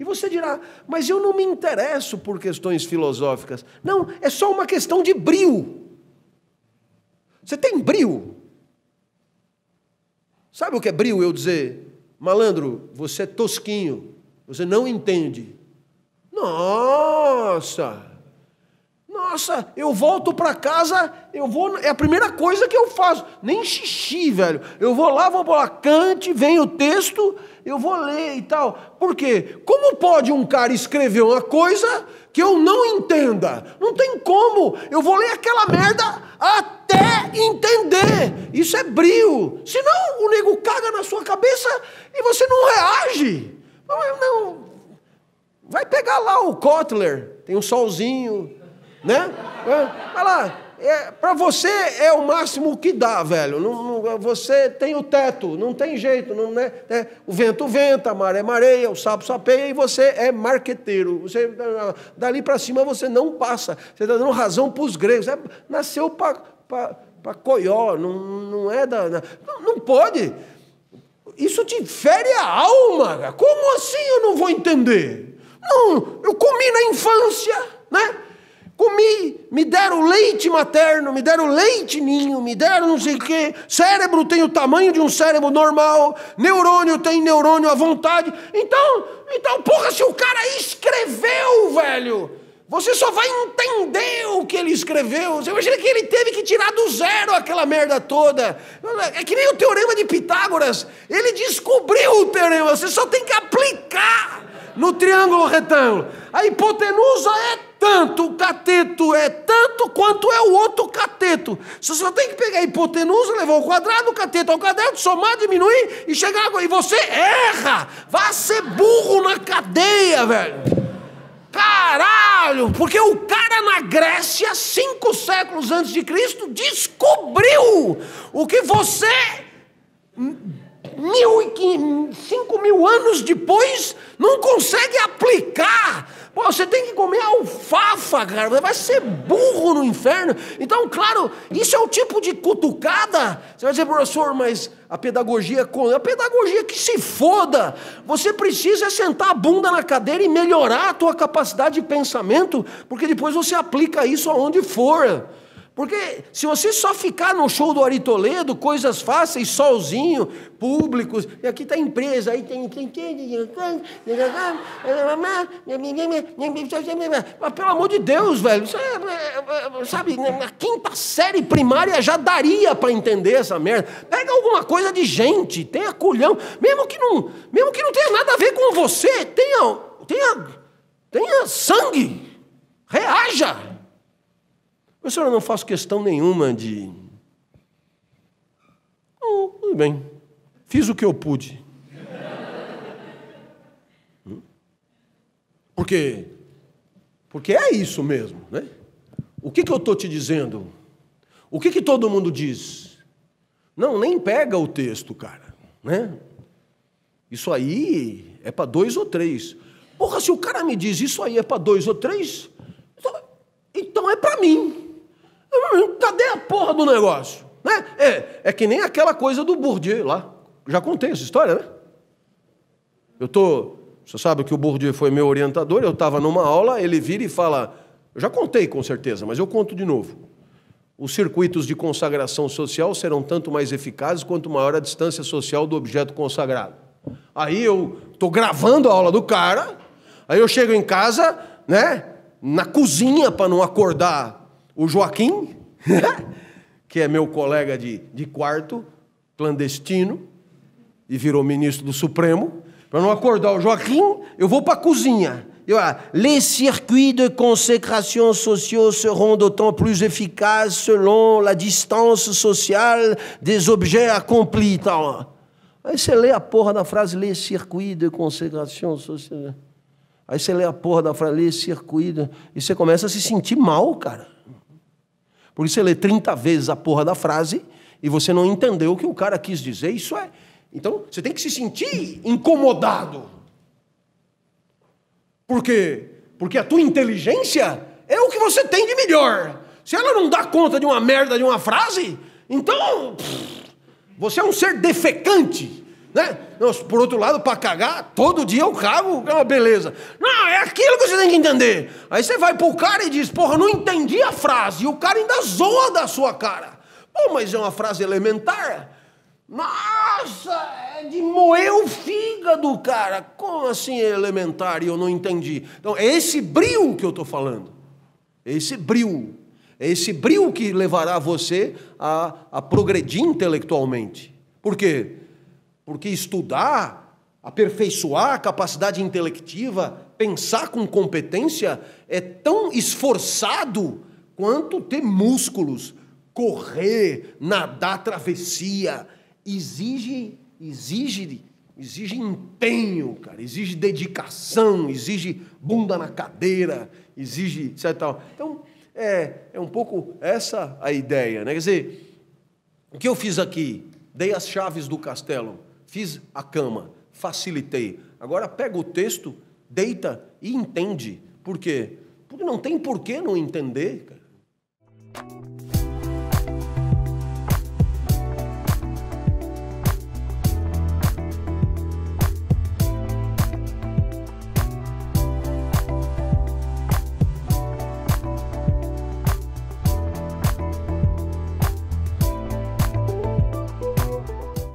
E você dirá, mas eu não me interesso por questões filosóficas. Não, é só uma questão de brio. Você tem brio. Sabe o que é brio eu dizer, malandro, você é tosquinho, você não entende. Nossa! Nossa, eu volto para casa, eu vou. É a primeira coisa que eu faço. Nem xixi, velho. Eu vou lá, vou lá, cante, vem o texto, eu vou ler e tal. Por quê? Como pode um cara escrever uma coisa que eu não entenda? Não tem como. Eu vou ler aquela merda até entender. Isso é brio. Senão o nego caga na sua cabeça e você não reage. Não, não. Vai pegar lá o Kotler, tem um solzinho né? É. Vai lá. É, para você é o máximo que dá, velho. Não, não, você tem o teto, não tem jeito. Não, né? É, o vento venta, a maré mareia, o sapo sapeia e você é marqueteiro. Você, dali para cima você não passa. Você está dando razão para os gregos. É, nasceu para coió, não, não é da. Não, não pode. Isso te fere a alma. Como assim eu não vou entender? Não, eu comi na infância, né? Comi, me deram leite materno, me deram leite ninho, me deram não sei o quê. Cérebro tem o tamanho de um cérebro normal, neurônio tem neurônio à vontade. Então, então, porra, se o cara escreveu, velho, você só vai entender o que ele escreveu. Você imagina que ele teve que tirar do zero aquela merda toda. É que nem o teorema de Pitágoras. Ele descobriu o teorema, você só tem que aplicar no triângulo retângulo. A hipotenusa é tanto, o cateto é tanto quanto é o outro cateto. Você só tem que pegar a hipotenusa, levar o quadrado, o cateto ao quadrado, somar, diminuir e chegar. E você erra! Vá ser burro na cadeia, velho! Caralho! Porque o cara na Grécia, cinco séculos antes de Cristo, descobriu o que você hum, mil e cinco mil anos depois não consegue aplicar. Pô, você tem que comer alfafa, cara. vai ser burro no inferno. Então, claro, isso é o tipo de cutucada. Você vai dizer, professor, mas a pedagogia. A pedagogia que se foda. Você precisa é sentar a bunda na cadeira e melhorar a tua capacidade de pensamento, porque depois você aplica isso aonde for. Porque se você só ficar no show do Ari coisas fáceis, sozinho, públicos, e aqui está a empresa, aí tem. Mas pelo amor de Deus, velho, sabe, na quinta série primária já daria para entender essa merda. Pega alguma coisa de gente, tenha culhão, mesmo que não, mesmo que não tenha nada a ver com você, tenha, tenha, tenha sangue, reaja. Mas, senhora, não faço questão nenhuma de. Oh, tudo bem. Fiz o que eu pude. Hum? Porque, porque é isso mesmo, né? O que, que eu estou te dizendo? O que, que todo mundo diz? Não, nem pega o texto, cara, né? Isso aí é para dois ou três. Porra, se o cara me diz isso aí é para dois ou três, então, então é para mim. Cadê a porra do negócio? Né? É, é que nem aquela coisa do Bourdieu lá. Já contei essa história, né? Eu tô, você sabe que o Bourdieu foi meu orientador, eu estava numa aula, ele vira e fala, eu já contei com certeza, mas eu conto de novo. Os circuitos de consagração social serão tanto mais eficazes quanto maior a distância social do objeto consagrado. Aí eu estou gravando a aula do cara, aí eu chego em casa, né, na cozinha para não acordar o Joaquim, que é meu colega de, de quarto, clandestino, e virou ministro do Supremo, para não acordar o Joaquim, eu vou para a cozinha. Eu, ah, les circuits de consécration sociaux seront d'autant plus efficaces selon la distance sociale des objets accomplis. Tal. Aí você lê a porra da frase les circuits de consécration sociale. Aí você lê a porra da frase les circuits. De... E você começa a se sentir mal, cara. Por isso você lê 30 vezes a porra da frase e você não entendeu o que o cara quis dizer. Isso é. Então você tem que se sentir incomodado. Por quê? Porque a tua inteligência é o que você tem de melhor. Se ela não dá conta de uma merda de uma frase, então pff, você é um ser defecante. Né? Por outro lado, para cagar, todo dia eu cago, é uma beleza. Não, é aquilo que você tem que entender. Aí você vai pro cara e diz, porra, não entendi a frase. E o cara ainda zoa da sua cara. Pô, mas é uma frase elementar. Nossa, é de moer o fígado, cara. Como assim é elementar e eu não entendi? Então, é esse brilho que eu estou falando. É esse brilho. É esse brilho que levará você a, a progredir intelectualmente. Por quê? Porque estudar, aperfeiçoar a capacidade intelectiva, pensar com competência é tão esforçado quanto ter músculos, correr, nadar travessia, exige exige exige empenho, cara, exige dedicação, exige bunda na cadeira, exige certo Então, é, é um pouco essa a ideia, né? Quer dizer, o que eu fiz aqui? Dei as chaves do castelo Fiz a cama, facilitei. Agora pega o texto, deita e entende. Por quê? Porque não tem porquê não entender, cara.